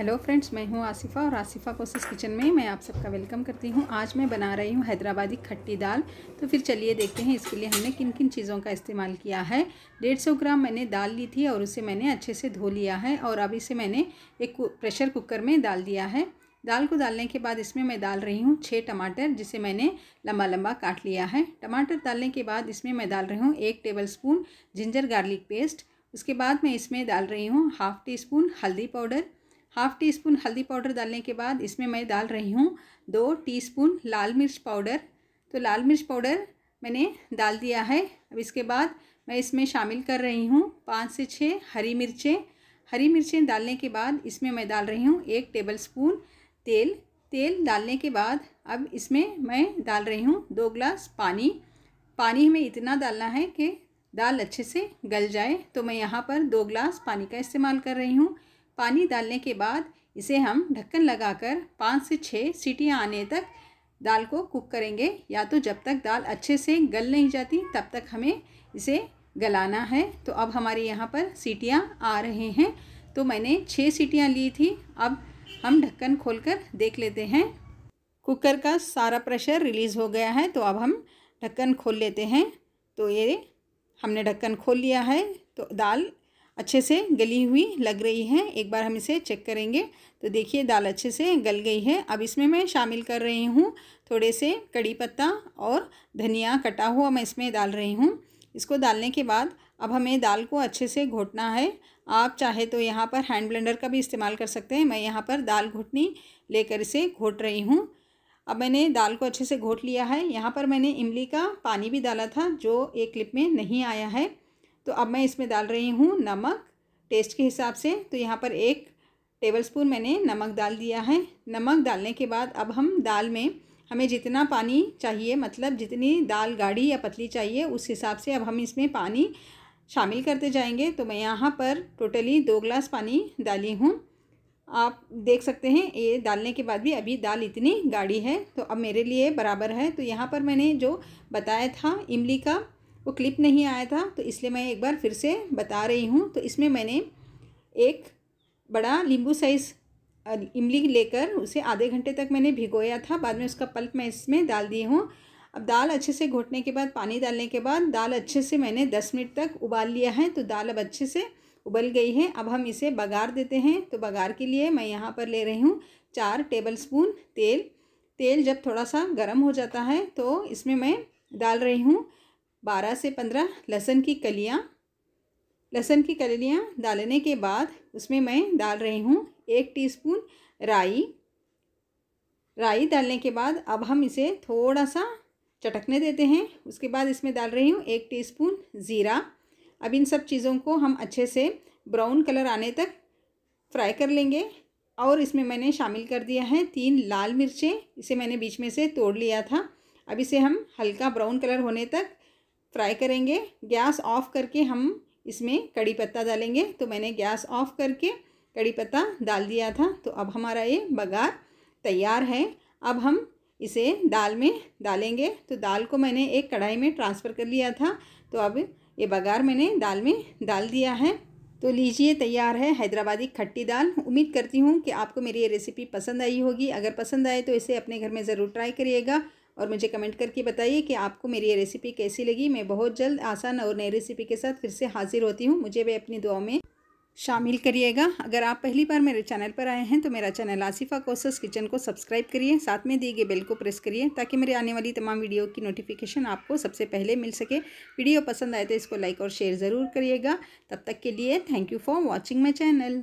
hello friends मैं हूं आसिफ़ा और आसिफ़ा कोशिश किचन में मैं आप सबका वेलकम करती हूं आज मैं बना रही हूं हैदराबादी खट्टी दाल तो फिर चलिए देखते हैं इसके लिए हमने किन किन चीज़ों का इस्तेमाल किया है डेढ़ सौ ग्राम मैंने दाल ली थी और उसे मैंने अच्छे से धो लिया है और अब इसे मैंने एक प्रेशर कुकर में डाल दिया है दाल को डालने के बाद इसमें मैं डाल रही हूँ छः टमाटर जिसे मैंने लंबा लंबा काट लिया है टमाटर डालने के बाद इसमें मैं डाल रही हूँ एक tablespoon ginger garlic paste उसके बाद मैं इसमें डाल रही हूँ हाफ़ टी स्पून हल्दी पाउडर हाफ़ टी स्पून हल्दी पाउडर डालने के बाद इसमें मैं डाल रही हूँ दो टीस्पून लाल मिर्च पाउडर तो लाल मिर्च पाउडर मैंने डाल दिया है अब इसके बाद मैं इसमें शामिल कर रही हूँ पाँच से छः हरी मिर्चें हरी मिर्चें डालने के बाद इसमें मैं डाल रही हूँ एक टेबल स्पून तेल तेल डालने के बाद अब इसमें मैं डाल रही हूँ दो ग्लास पानी पानी हमें इतना डालना है कि दाल अच्छे से गल जाए तो मैं यहाँ पर दो ग्लास पानी का इस्तेमाल कर रही हूँ पानी डालने के बाद इसे हम ढक्कन लगाकर पाँच से छः सीटियाँ आने तक दाल को कुक करेंगे या तो जब तक दाल अच्छे से गल नहीं जाती तब तक हमें इसे गलाना है तो अब हमारे यहाँ पर सीटियाँ आ रहे हैं तो मैंने छः सीटियाँ ली थी अब हम ढक्कन खोलकर देख लेते हैं कुकर का सारा प्रेशर रिलीज़ हो गया है तो अब हम ढक्कन खोल लेते हैं तो ये हमने ढक्कन खोल लिया है तो दाल अच्छे से गली हुई लग रही है एक बार हम इसे चेक करेंगे तो देखिए दाल अच्छे से गल गई है अब इसमें मैं शामिल कर रही हूँ थोड़े से कड़ी पत्ता और धनिया कटा हुआ मैं इसमें डाल रही हूँ इसको डालने के बाद अब हमें दाल को अच्छे से घोटना है आप चाहे तो यहाँ पर हैंड ब्लेंडर का भी इस्तेमाल कर सकते हैं मैं यहाँ पर दाल घोटनी लेकर इसे घोट रही हूँ अब मैंने दाल को अच्छे से घोट लिया है यहाँ पर मैंने इमली का पानी भी डाला था जो एक क्लिप में नहीं आया है तो अब मैं इसमें डाल रही हूँ नमक टेस्ट के हिसाब से तो यहाँ पर एक टेबलस्पून मैंने नमक डाल दिया है नमक डालने के बाद अब हम दाल में हमें जितना पानी चाहिए मतलब जितनी दाल गाढ़ी या पतली चाहिए उस हिसाब से अब हम इसमें पानी शामिल करते जाएंगे तो मैं यहाँ पर टोटली दो ग्लास पानी डाली हूँ आप देख सकते हैं ये डालने के बाद भी अभी दाल इतनी गाढ़ी है तो अब मेरे लिए बराबर है तो यहाँ पर मैंने जो बताया था इमली का वो क्लिप नहीं आया था तो इसलिए मैं एक बार फिर से बता रही हूँ तो इसमें मैंने एक बड़ा नींबू साइज़ इमली लेकर उसे आधे घंटे तक मैंने भिगोया था बाद में उसका पल्प मैं इसमें डाल दी हूँ अब दाल अच्छे से घोटने के बाद पानी डालने के बाद दाल अच्छे से मैंने दस मिनट तक उबाल लिया है तो दाल अब अच्छे से उबल गई है अब हम इसे बघार देते हैं तो बघार के लिए मैं यहाँ पर ले रही हूँ चार टेबल स्पून तेल तेल जब थोड़ा सा गर्म हो जाता है तो इसमें मैं डाल रही हूँ बारह से पंद्रह लहसुन की कलियाँ लहसुन की कलियाँ डालने के बाद उसमें मैं डाल रही हूँ एक टीस्पून राई राई डालने के बाद अब हम इसे थोड़ा सा चटकने देते हैं उसके बाद इसमें डाल रही हूँ एक टीस्पून ज़ीरा अब इन सब चीज़ों को हम अच्छे से ब्राउन कलर आने तक फ्राई कर लेंगे और इसमें मैंने शामिल कर दिया है तीन लाल मिर्चें इसे मैंने बीच में से तोड़ लिया था अब इसे हम हल्का ब्राउन कलर होने तक फ्राई करेंगे गैस ऑफ करके हम इसमें कड़ी पत्ता डालेंगे तो मैंने गैस ऑफ करके कड़ी पत्ता डाल दिया था तो अब हमारा ये बघार तैयार है अब हम इसे दाल में डालेंगे तो दाल को मैंने एक कढ़ाई में ट्रांसफ़र कर लिया था तो अब ये बघार मैंने दाल में डाल दिया है तो लीजिए तैयार है हैदराबादी खट्टी दाल उम्मीद करती हूँ कि आपको मेरी ये रेसिपी पसंद आई होगी अगर पसंद आए तो इसे अपने घर में ज़रूर ट्राई करिएगा और मुझे कमेंट करके बताइए कि आपको मेरी ये रेसिपी कैसी लगी मैं बहुत जल्द आसान और नई रेसिपी के साथ फिर से हाजिर होती हूँ मुझे भी अपनी दुआ में शामिल करिएगा अगर आप पहली बार मेरे चैनल पर आए हैं तो मेरा चैनल आसिफा कोसस किचन को सब्सक्राइब करिए साथ में दिए गए बेल को प्रेस करिए ताकि मेरे आने वाली तमाम वीडियो की नोटिफिकेशन आपको सबसे पहले मिल सके वीडियो पसंद आए तो इसको लाइक और शेयर ज़रूर करिएगा तब तक के लिए thank you for watching my channel